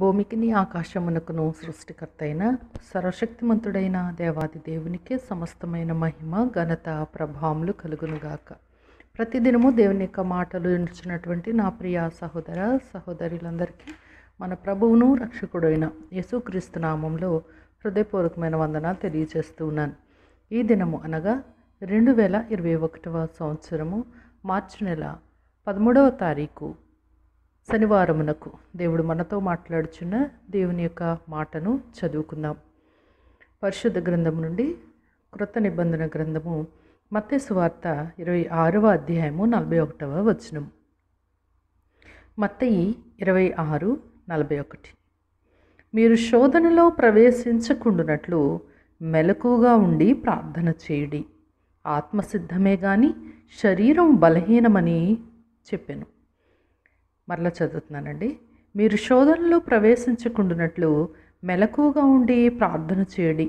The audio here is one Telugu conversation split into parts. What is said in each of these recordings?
భూమికిని ఆకాశమునకును సృష్టికర్త అయిన సర్వశక్తిమంతుడైన దేవాది దేవునికి సమస్తమైన మహిమ ఘనత ప్రభావములు కలుగునుగాక ప్రతిదినము దేవుని యొక్క మాటలు ఎంచినటువంటి నా ప్రియ సహోదర సహోదరులందరికీ మన ప్రభువును రక్షకుడైన యేసుక్రీస్తు నామంలో హృదయపూర్వకమైన వందన తెలియజేస్తూ ఉన్నాను ఈ దినము అనగా రెండు వేల ఇరవై ఒకటవ సంవత్సరము మార్చి నెల పదమూడవ తారీఖు శనివారమునకు దేవుడు మనతో మాట్లాడుచున్న దేవుని యొక్క మాటను చదువుకుందాం పరిశుద్ధ గ్రంథం నుండి క్రొత్త నిబంధన గ్రంథము మత్స్సు వార్త ఇరవై ఆరవ అధ్యాయము నలభై ఒకటవ వచనం మత్తయి ఇరవై ఆరు నలభై ఒకటి మీరు శోధనలో ప్రవేశించకుండునట్లు మెలకుగా ఉండి ప్రార్థన చేయుడి ఆత్మసిద్ధమే కానీ శరీరం బలహీనమని చెప్పాను మరలా చదువుతున్నానండి మీరు శోధనలో ప్రవేశించకుండానట్లు మెలకువగా ఉండి ప్రార్థన చేయడి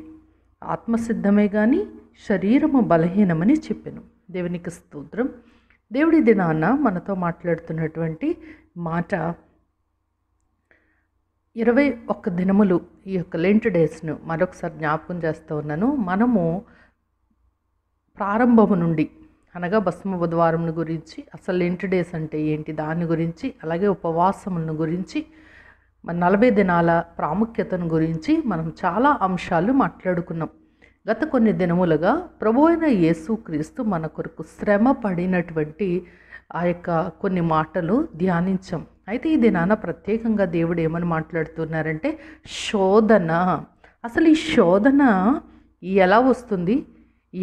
ఆత్మసిద్ధమే కానీ శరీరము బలహీనమని చెప్పాను దేవునికి స్తోత్రం దేవుడి దినాన్న మనతో మాట్లాడుతున్నటువంటి మాట ఇరవై ఒక్క దినములు ఈ యొక్క లెంట్ డేస్ను మరొకసారి జ్ఞాపకం చేస్తూ ఉన్నాను మనము ప్రారంభము నుండి అనగా భస్మ బుధవారంను గురించి అసలు ఎంటి డేస్ అంటే ఏంటి దాని గురించి అలాగే ఉపవాసములను గురించి మన నలభై దినాల ప్రాముఖ్యతను గురించి మనం చాలా అంశాలు మాట్లాడుకున్నాం గత కొన్ని దినములుగా ప్రభు అయిన యేసుక్రీస్తు మన కొరకు శ్రమ పడినటువంటి ఆ యొక్క కొన్ని మాటలు ధ్యానించాం అయితే ఈ దినాన ప్రత్యేకంగా దేవుడు ఏమని మాట్లాడుతున్నారంటే శోధన అసలు ఈ శోధన ఎలా వస్తుంది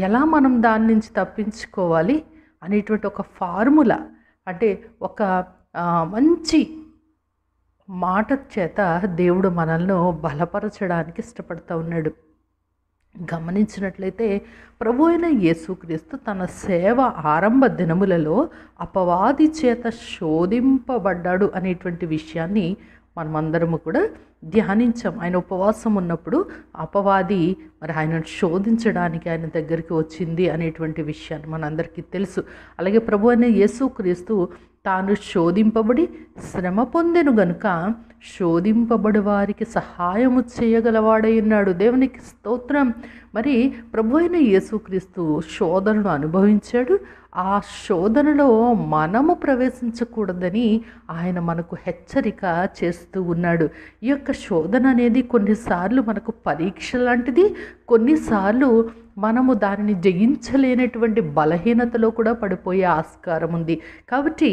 ఎలా మనం దాని నుంచి తప్పించుకోవాలి అనేటువంటి ఒక ఫార్ములా అంటే ఒక మంచి మాట చేత దేవుడు మనల్ని బలపరచడానికి ఇష్టపడుతూ ఉన్నాడు గమనించినట్లయితే ప్రభు అయిన యేసుక్రీస్తు తన సేవ ఆరంభ దినములలో అపవాది చేత శోధింపబడ్డాడు అనేటువంటి విషయాన్ని మనమందరము కూడా ధ్యానించాం ఆయన ఉపవాసం ఉన్నప్పుడు అపవాది మరి ఆయనను శోధించడానికి ఆయన దగ్గరికి వచ్చింది అనేటువంటి విషయాన్ని మనందరికీ తెలుసు అలాగే ప్రభు అనే యేసుక్రీస్తు తాను శోధింపబడి శ్రమ పొందెను గనుక శోధింపబడి వారికి సహాయము చేయగలవాడై ఉన్నాడు దేవునికి స్తోత్రం మరి ప్రభు అయిన యేసుక్రీస్తు శోధనను అనుభవించాడు ఆ శోధనలో మనము ప్రవేశించకూడదని ఆయన మనకు హెచ్చరిక చేస్తూ ఉన్నాడు ఈ యొక్క శోధన అనేది కొన్నిసార్లు మనకు పరీక్ష లాంటిది కొన్నిసార్లు మనము దానిని జయించలేనటువంటి బలహీనతలో కూడా పడిపోయే ఆస్కారం ఉంది కాబట్టి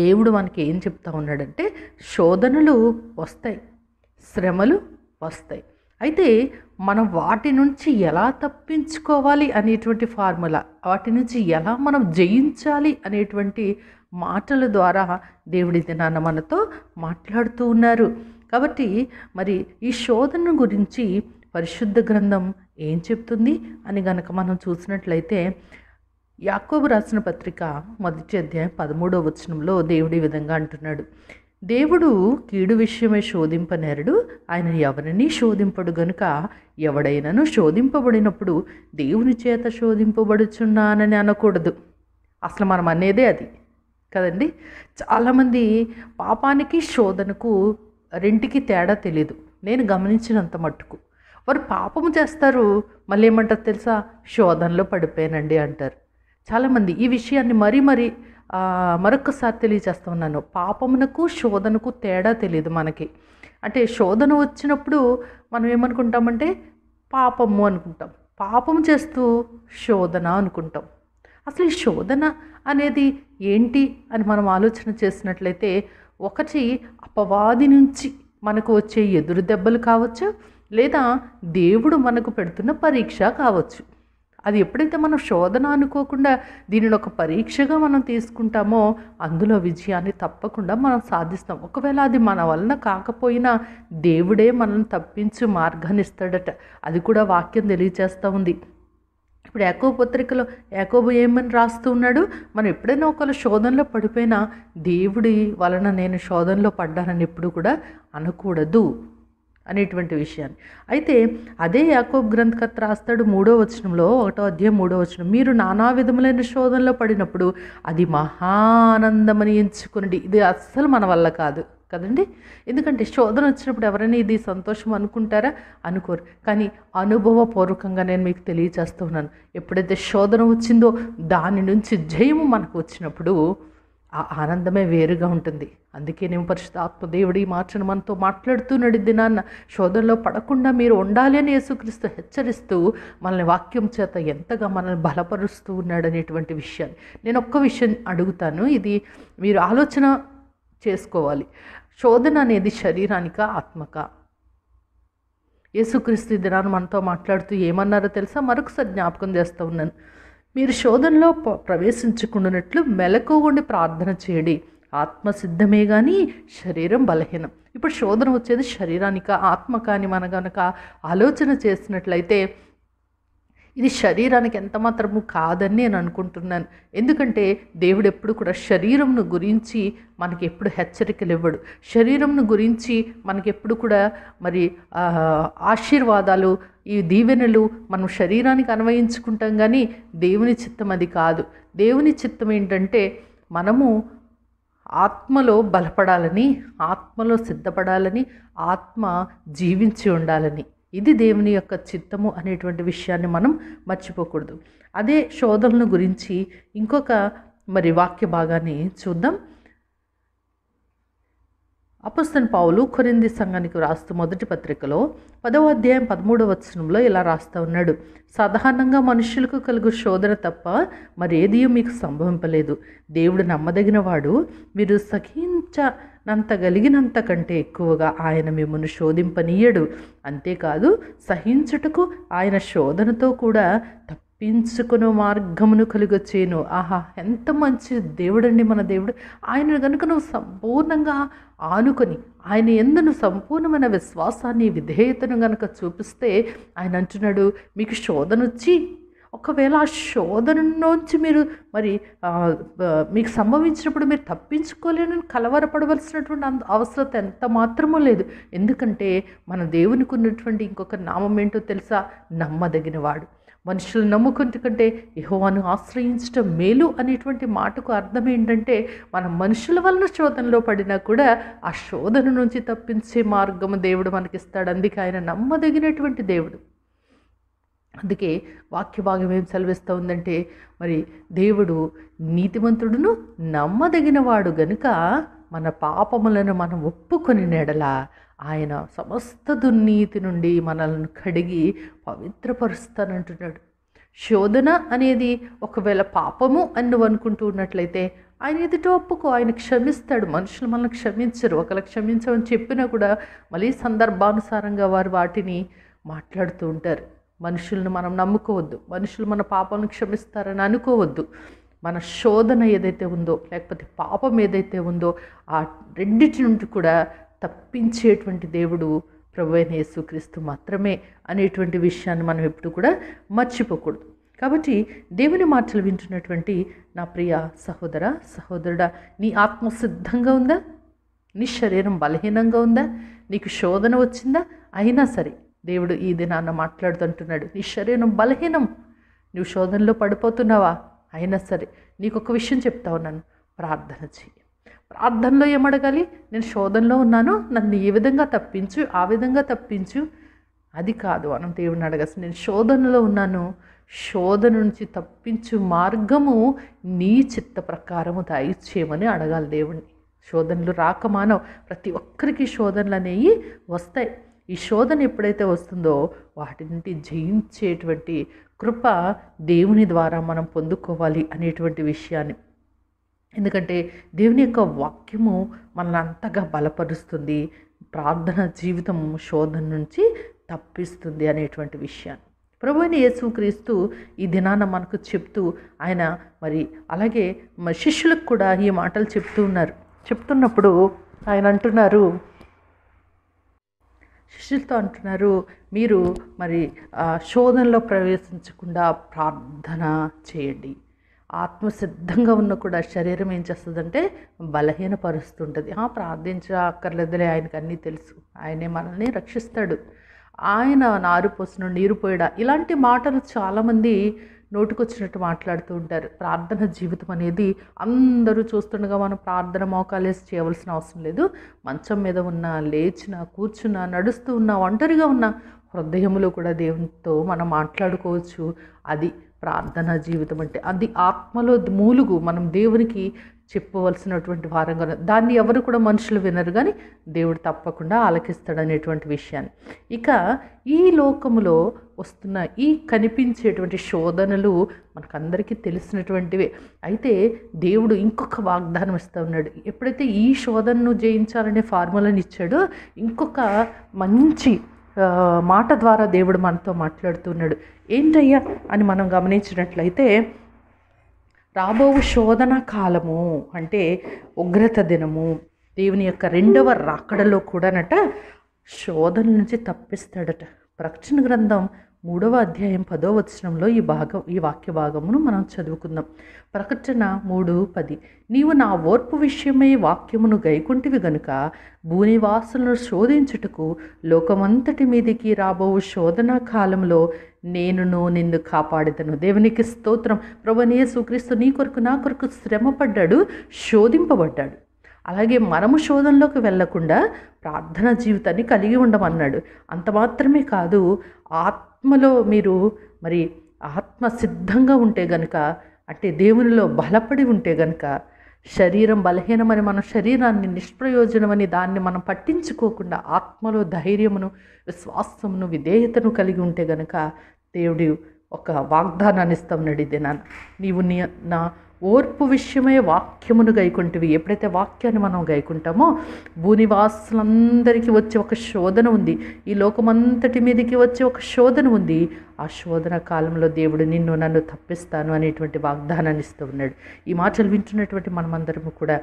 దేవుడు మనకి ఏం చెప్తా ఉన్నాడంటే శోధనలు వస్తాయి శ్రమలు వస్తాయి అయితే మనం వాటి నుంచి ఎలా తప్పించుకోవాలి అనేటువంటి ఫార్ములా వాటి నుంచి ఎలా మనం జయించాలి అనేటువంటి మాటల ద్వారా దేవుడి దినాన్న మనతో మాట్లాడుతూ ఉన్నారు కాబట్టి మరి ఈ శోధన గురించి పరిశుద్ధ గ్రంథం ఏం చెప్తుంది అని గనక మనం చూసినట్లయితే యాకోబు రాసిన పత్రిక మొదటి అధ్యాయం పదమూడో వచనంలో దేవుడి విధంగా అంటున్నాడు దేవుడు కీడు విషయమే శోధింపనేరడు ఆయన ఎవరిని శోధింపడు గనుక ఎవడైనాను శోధింపబడినప్పుడు దేవుని చేత శోధింపబడుచున్నానని అనకూడదు అసలు మనం అనేదే అది కదండి చాలామంది పాపానికి శోధనకు రెంటికి తేడా తెలీదు నేను గమనించినంత మట్టుకు వారు పాపము చేస్తారు మళ్ళీ ఏమంటారు తెలుసా శోధనలో పడిపోయానండి అంటారు చాలామంది ఈ విషయాన్ని మరీ మరీ మరొకసారి తెలియజేస్తున్నాను పాపమునకు శోధనకు తేడా తెలియదు మనకి అంటే శోధన వచ్చినప్పుడు మనం ఏమనుకుంటామంటే పాపము అనుకుంటాం పాపం చేస్తూ శోధన అనుకుంటాం అసలు ఈ శోధన అనేది ఏంటి అని మనం ఆలోచన చేసినట్లయితే ఒకటి అపవాది నుంచి మనకు వచ్చే ఎదురు దెబ్బలు కావచ్చు లేదా దేవుడు మనకు పెడుతున్న పరీక్ష కావచ్చు అది ఎప్పుడైతే మనం శోధన అనుకోకుండా దీనిని ఒక పరీక్షగా మనం తీసుకుంటామో అందులో విజయాన్ని తప్పకుండా మనం సాధిస్తాం ఒకవేళ అది మన వలన కాకపోయినా దేవుడే మనల్ని తప్పించి మార్గాన్ని ఇస్తాడట అది కూడా వాక్యం తెలియజేస్తూ ఉంది ఇప్పుడు ఏకో పత్రికలో ఏకోబు ఏమని రాస్తూ ఉన్నాడు మనం ఎప్పుడైనా ఒకవేళ శోధనలో పడిపోయినా దేవుడి వలన నేను శోధనలో పడ్డానని ఎప్పుడు కూడా అనకూడదు అనేటువంటి విషయాన్ని అయితే అదే యాకోబ్ గ్రంథకర్త రాస్తాడు మూడో వచనంలో ఒకటో అధ్యాయం మూడో వచనం మీరు నానా విధములైన శోధనలో పడినప్పుడు అది మహానందమని ఎంచుకునండి ఇది అస్సలు మన వల్ల కాదు కదండి ఎందుకంటే శోధన వచ్చినప్పుడు ఎవరైనా ఇది సంతోషం అనుకుంటారా అనుకోరు కానీ అనుభవపూర్వకంగా నేను మీకు తెలియజేస్తూ ఉన్నాను ఎప్పుడైతే శోధన వచ్చిందో దాని నుంచి జయము మనకు వచ్చినప్పుడు ఆ ఆనందమే వేరుగా ఉంటుంది అందుకే నేను పరిశుద్ధ దేవుడి మార్చను మనతో మాట్లాడుతున్నాడు దినాన్న శోధనలో పడకుండా మీరు ఉండాలి అని యేసుక్రీస్తు హెచ్చరిస్తూ మనల్ని వాక్యం చేత ఎంతగా మనల్ని బలపరుస్తూ ఉన్నాడు అనేటువంటి విషయాన్ని నేను ఒక్క విషయం అడుగుతాను ఇది మీరు ఆలోచన చేసుకోవాలి శోధన అనేది శరీరానిక ఆత్మక యేసుక్రీస్తు దినాన్ని మనతో మాట్లాడుతూ ఏమన్నారో తెలుసా మరొకసారి జ్ఞాపకం చేస్తూ ఉన్నాను మీరు శోధనలో ప్రవేశించుకున్నట్లు మెలకువని ప్రార్థన చేయండి ఆత్మ సిద్ధమే కానీ శరీరం బలహీనం ఇప్పుడు శోధన వచ్చేది శరీరానిక ఆత్మ కానీ మన కనుక ఆలోచన చేసినట్లయితే ఇది శరీరానికి ఎంత మాత్రము కాదని నేను అనుకుంటున్నాను ఎందుకంటే దేవుడు ఎప్పుడు కూడా శరీరంను గురించి మనకి ఎప్పుడు హెచ్చరికలు ఇవ్వడు శరీరంను గురించి మనకి ఎప్పుడు కూడా మరి ఆశీర్వాదాలు ఈ దీవెనలు మనం శరీరానికి అన్వయించుకుంటాం కానీ దేవుని చిత్తం అది కాదు దేవుని చిత్తం ఏంటంటే మనము ఆత్మలో బలపడాలని ఆత్మలో సిద్ధపడాలని ఆత్మ జీవించి ఉండాలని ఇది దేవుని యొక్క చిత్తము అనేటువంటి విషయాన్ని మనం మర్చిపోకూడదు అదే శోధనను గురించి ఇంకొక మరి వాక్య భాగాన్ని చూద్దాం అపస్తన్ పావులు కొరింది సంఘానికి రాస్తూ మొదటి పత్రికలో పదవ అధ్యాయం పదమూడవ వచనంలో ఇలా రాస్తూ ఉన్నాడు సాధారణంగా మనుషులకు కలుగు శోధన తప్ప మరేది మీకు సంభవింపలేదు దేవుడు నమ్మదగిన వాడు మీరు సహీ నంత కలిగినంత కంటే ఎక్కువగా ఆయన మిమ్మల్ని శోధింపనీయడు అంతేకాదు సహించుటకు ఆయన శోధనతో కూడా తప్పించుకున్న మార్గమును కలుగొచ్చేను ఆహా ఎంత మంచి దేవుడండి మన దేవుడు ఆయన కనుక నువ్వు సంపూర్ణంగా ఆనుకొని ఆయన ఎందును సంపూర్ణమైన విశ్వాసాన్ని విధేయతను గనక చూపిస్తే ఆయన అంటున్నాడు మీకు శోధనొచ్చి ఒకవేళ ఆ శోధన నుంచి మీరు మరి మీకు సంభవించినప్పుడు మీరు తప్పించుకోలేని కలవరపడవలసినటువంటి అవసరత ఎంత మాత్రమో లేదు ఎందుకంటే మన దేవునికి ఉన్నటువంటి ఇంకొక నామం ఏంటో తెలుసా నమ్మదగిన వాడు మనుషులు నమ్ముకుంటు కంటే యహోవాను ఆశ్రయించడం మేలు అనేటువంటి మాటకు అర్థం ఏంటంటే మన మనుషుల వలన శోధనలో పడినా కూడా ఆ శోధన నుంచి తప్పించే మార్గము దేవుడు మనకిస్తాడు అందుకే ఆయన నమ్మదగినటువంటి దేవుడు అందుకే వాక్య భాగం ఏం సెలవిస్తూ ఉందంటే మరి దేవుడు నీతిమంతుడును నమ్మదగినవాడు గనుక మన పాపములను మనం ఒప్పుకొని నెడల ఆయన సమస్త దుర్నీతి నుండి మనల్ని కడిగి పవిత్రపరుస్తానంటున్నాడు శోధన అనేది ఒకవేళ పాపము అని నువ్వు అనుకుంటూ ఉన్నట్లయితే ఆయన ఎదుట ఒప్పుకో ఆయన క్షమిస్తాడు మనుషులు మనల్ని క్షమించరు ఒకళ్ళు క్షమించమని చెప్పినా కూడా మళ్ళీ సందర్భానుసారంగా వారు వాటిని మాట్లాడుతూ ఉంటారు మనుషులను మనం నమ్ముకోవద్దు మనుషులు మన పాపాలను క్షమిస్తారని అనుకోవద్దు మన శోధన ఏదైతే ఉందో లేకపోతే పాపం ఏదైతే ఉందో ఆ రెండింటి నుండి కూడా తప్పించేటువంటి దేవుడు ప్రభు అయిన యేసుక్రీస్తు మాత్రమే అనేటువంటి విషయాన్ని మనం ఎప్పుడు కూడా మర్చిపోకూడదు కాబట్టి దేవుని మాటలు వింటున్నటువంటి నా ప్రియ సహోదర సహోదరుడా నీ ఆత్మ సిద్ధంగా ఉందా నీ శరీరం బలహీనంగా ఉందా నీకు శోధన వచ్చిందా అయినా సరే దేవుడు ఈ దినాన్న మాట్లాడుతుంటున్నాడు నీ శరీరం బలహీనం నువ్వు శోధనలో పడిపోతున్నావా అయినా సరే నీకు ఒక విషయం చెప్తా ఉన్నాను ప్రార్థన చెయ్యి ప్రార్థనలో ఏమడగాలి నేను శోధనలో ఉన్నాను నన్ను ఏ విధంగా తప్పించు ఆ విధంగా తప్పించు అది కాదు మనం దేవుడిని అడగాల్సి నేను శోధనలో ఉన్నాను శోధన నుంచి తప్పించు మార్గము నీ చిత్త ప్రకారము దయచేయమని అడగాలి దేవుణ్ణి శోధనలు రాక మానవు ప్రతి ఒక్కరికి శోధనలు అనేవి వస్తాయి ఈ శోధన ఎప్పుడైతే వస్తుందో వాటిని జయించేటువంటి కృప దేవుని ద్వారా మనం పొందుకోవాలి అనేటువంటి విషయాన్ని ఎందుకంటే దేవుని యొక్క వాక్యము మనల్ని అంతగా బలపరుస్తుంది ప్రార్థన జీవితం శోధన నుంచి తప్పిస్తుంది అనేటువంటి విషయాన్ని ప్రభు యేసుక్రీస్తు ఈ దినాన మనకు చెప్తూ ఆయన మరి అలాగే శిష్యులకు కూడా ఈ మాటలు చెప్తూ ఉన్నారు చెప్తున్నప్పుడు ఆయన అంటున్నారు శిష్యులతో అంటున్నారు మీరు మరి శోధనలో ప్రవేశించకుండా ప్రార్థన చేయండి ఆత్మసిద్ధంగా ఉన్న కూడా శరీరం ఏం చేస్తుందంటే బలహీనపరుస్తుంటుంది ప్రార్థించ అక్కర్లేదులే ఆయనకు అన్నీ తెలుసు ఆయనే మనల్ని రక్షిస్తాడు ఆయన నారు పోసిన నీరు పోయడా ఇలాంటి మాటలు చాలామంది నోటికొచ్చినట్టు మాట్లాడుతూ ఉంటారు ప్రార్థన జీవితం అనేది అందరూ చూస్తుండగా మనం ప్రార్థన మోకాలేసి చేయవలసిన అవసరం లేదు మంచం మీద ఉన్న లేచిన కూర్చున్న నడుస్తూ ఉన్న ఒంటరిగా ఉన్న హృదయంలో కూడా దేవునితో మనం మాట్లాడుకోవచ్చు అది ప్రార్థన జీవితం అంటే అది ఆత్మలో మూలుగు మనం దేవునికి చెప్పవలసినటువంటి వారం వారంగా దాన్ని ఎవరు కూడా మనుషులు వినరు కానీ దేవుడు తప్పకుండా ఆలకిస్తాడు అనేటువంటి విషయాన్ని ఇక ఈ లోకములో వస్తున్న ఈ కనిపించేటువంటి శోధనలు మనకందరికీ తెలిసినటువంటివే అయితే దేవుడు ఇంకొక వాగ్దానం ఇస్తూ ఉన్నాడు ఎప్పుడైతే ఈ శోధనను జయించాలనే ఫార్ములాని ఇచ్చాడో ఇంకొక మంచి మాట ద్వారా దేవుడు మనతో మాట్లాడుతున్నాడు ఏంటయ్యా అని మనం గమనించినట్లయితే రాబో శోధన కాలము అంటే ఉగ్రత దినము దేవుని యొక్క రెండవ రాకడలో కూడానట శోధన నుంచి తప్పిస్తాడట ప్రక్షణ గ్రంథం మూడవ అధ్యాయం పదో వచనంలో ఈ భాగం ఈ వాక్య భాగమును మనం చదువుకుందాం ప్రకటన మూడు పది నీవు నా ఓర్పు విషయమై వాక్యమును గైకుంటివి గనుక భూనివాసులను శోధించుటకు లోకమంతటి మీదికి రాబో శోధన కాలంలో నేనును నిన్ను కాపాడేదను దేవునికి స్తోత్రం ప్రభనీయ సుక్రీస్తు నీ కొరకు నా కొరకు శ్రమపడ్డాడు శోధింపబడ్డాడు అలాగే మనము శోధనలోకి వెళ్లకుండా ప్రార్థన జీవితాన్ని కలిగి ఉండమన్నాడు అంత మాత్రమే కాదు ఆత్మలో మీరు మరి ఆత్మ సిద్ధంగా ఉంటే గనుక అంటే దేవునిలో బలపడి ఉంటే గనుక శరీరం బలహీనమని మన శరీరాన్ని నిష్ప్రయోజనమని దాన్ని మనం పట్టించుకోకుండా ఆత్మలో ధైర్యమును విశ్వాసమును విధేయతను కలిగి ఉంటే గనుక దేవుడు ఒక వాగ్దానాన్ని ఇస్తాం అడిగితే నా నీవు నీ నా ఓర్పు విషయమే వాక్యమును గైకుంటివి ఎప్పుడైతే వాక్యాన్ని మనం గైకుంటామో భూనివాసులందరికీ వచ్చే ఒక శోధన ఉంది ఈ లోకమంతటి మీదకి వచ్చే ఒక శోధన ఉంది ఆ శోధన కాలంలో దేవుడు నిన్ను నన్ను తప్పిస్తాను అనేటువంటి వాగ్దానాన్ని ఇస్తూ ఉన్నాడు ఈ మాటలు వింటున్నటువంటి మనమందరము కూడా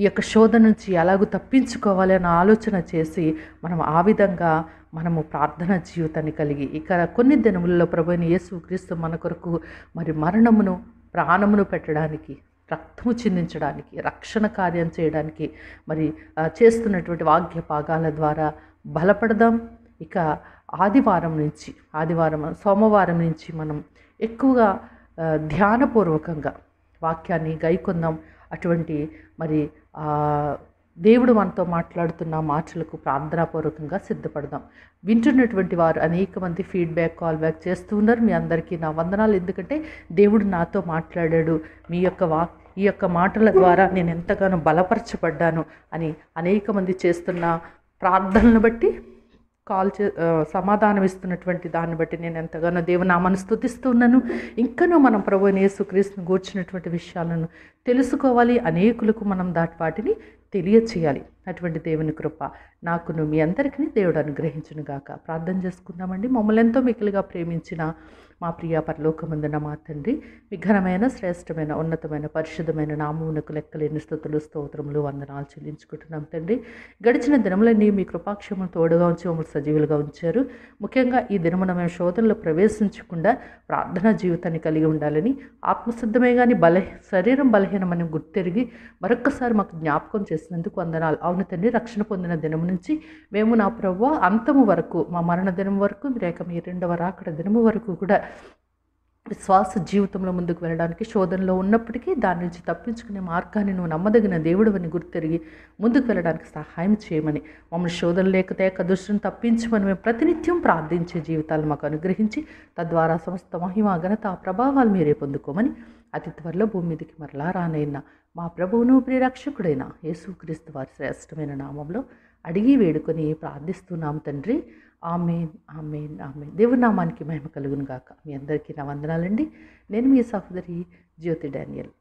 ఈ యొక్క శోధన నుంచి ఎలాగూ తప్పించుకోవాలి అన్న ఆలోచన చేసి మనం ఆ విధంగా మనము ప్రార్థన జీవితాన్ని కలిగి ఇక కొన్ని దినములలో ప్రభుని యేసు క్రీస్తు మన కొరకు మరి మరణమును ప్రాణమును పెట్టడానికి రక్తము చిందించడానికి రక్షణ కార్యం చేయడానికి మరి చేస్తున్నటువంటి వాక్య పాగాల ద్వారా బలపడదాం ఇక ఆదివారం నుంచి ఆదివారం సోమవారం నుంచి మనం ఎక్కువగా ధ్యానపూర్వకంగా వాక్యాన్ని గైకొందాం అటువంటి మరి దేవుడు మనతో మాట్లాడుతున్న మాటలకు ప్రార్థనాపూర్వకంగా సిద్ధపడదాం వింటున్నటువంటి వారు అనేక మంది ఫీడ్బ్యాక్ కాల్ బ్యాక్ చేస్తూ ఉన్నారు మీ అందరికీ నా వందనాలు ఎందుకంటే దేవుడు నాతో మాట్లాడాడు మీ యొక్క వా ఈ యొక్క మాటల ద్వారా నేను ఎంతగానో బలపరచబడ్డాను అని అనేక మంది చేస్తున్న ప్రార్థనలను బట్టి కాల్ చే సమాధానం ఇస్తున్నటువంటి దాన్ని బట్టి నేను ఎంతగానో దేవునామాను స్థుతిస్తున్నాను ఇంకనూ మనం ప్రభు నేసుక్రీస్తుని గూర్చినటువంటి విషయాలను తెలుసుకోవాలి అనేకులకు మనం దాటి వాటిని తెలియచేయాలి అటువంటి దేవుని కృప నాకును మీ అందరికీ దేవుడు అనుగ్రహించునుగాక ప్రార్థన చేసుకుందామండి మమ్మల్ని ఎంతో మిగిలిగా ప్రేమించిన మా ప్రియ పరలోకమందున మా తండ్రి విఘనమైన శ్రేష్టమైన ఉన్నతమైన పరిశుద్ధమైన నామమునకు లెక్కలేని స్థుతులు స్తోత్రములు వందనాలు చెల్లించుకుంటున్నాం తండ్రి గడిచిన దినములన్నీ మీ కృపాక్షములు తోడుగా ఉంచి మమ్మల్ని సజీవులుగా ఉంచారు ముఖ్యంగా ఈ దినమున మేము శోధనలో ప్రవేశించకుండా ప్రార్థనా జీవితాన్ని కలిగి ఉండాలని ఆత్మసిద్ధమే కానీ బల శరీరం బలహీనమని గుర్తెరిగి మరొక్కసారి మాకు జ్ఞాపకం చేసినందుకు వందనాలు అవును తండ్రి రక్షణ పొందిన దినం నుంచి మేము నా ప్రవ్వ అంతము వరకు మా మరణ దినం వరకు లేక మీ రెండవ రాకడ దినము వరకు కూడా విశ్వాస జీవితంలో ముందుకు వెళ్ళడానికి శోధనలో ఉన్నప్పటికీ దాని నుంచి తప్పించుకునే మార్గాన్ని నువ్వు నమ్మదగిన దేవుడు అని గుర్తిరిగి ముందుకు వెళ్ళడానికి సహాయం చేయమని మమ్మల్ని శోధన లేక తేక దృష్టిని తప్పించమని మేము ప్రతినిత్యం ప్రార్థించే జీవితాలు మాకు అనుగ్రహించి తద్వారా సమస్త మహిమ ఘనత ప్రభావాలు మీరే పొందుకోమని అతి త్వరలో భూమి మీదకి మరలా రానైనా మా ప్రభువును ప్రిరక్షకుడైన యేసుక్రీస్తు వారి శ్రేష్టమైన నామంలో అడిగి వేడుకొని ప్రార్థిస్తున్నాం తండ్రి ఆమెన్ ఆమెన్ ఆమెన్ దేవుని నామానికి మహిమ కలుగును గాక మీ అందరికీ నా వందనాలండి నేను మీ సహోదరి జ్యోతి డానియల్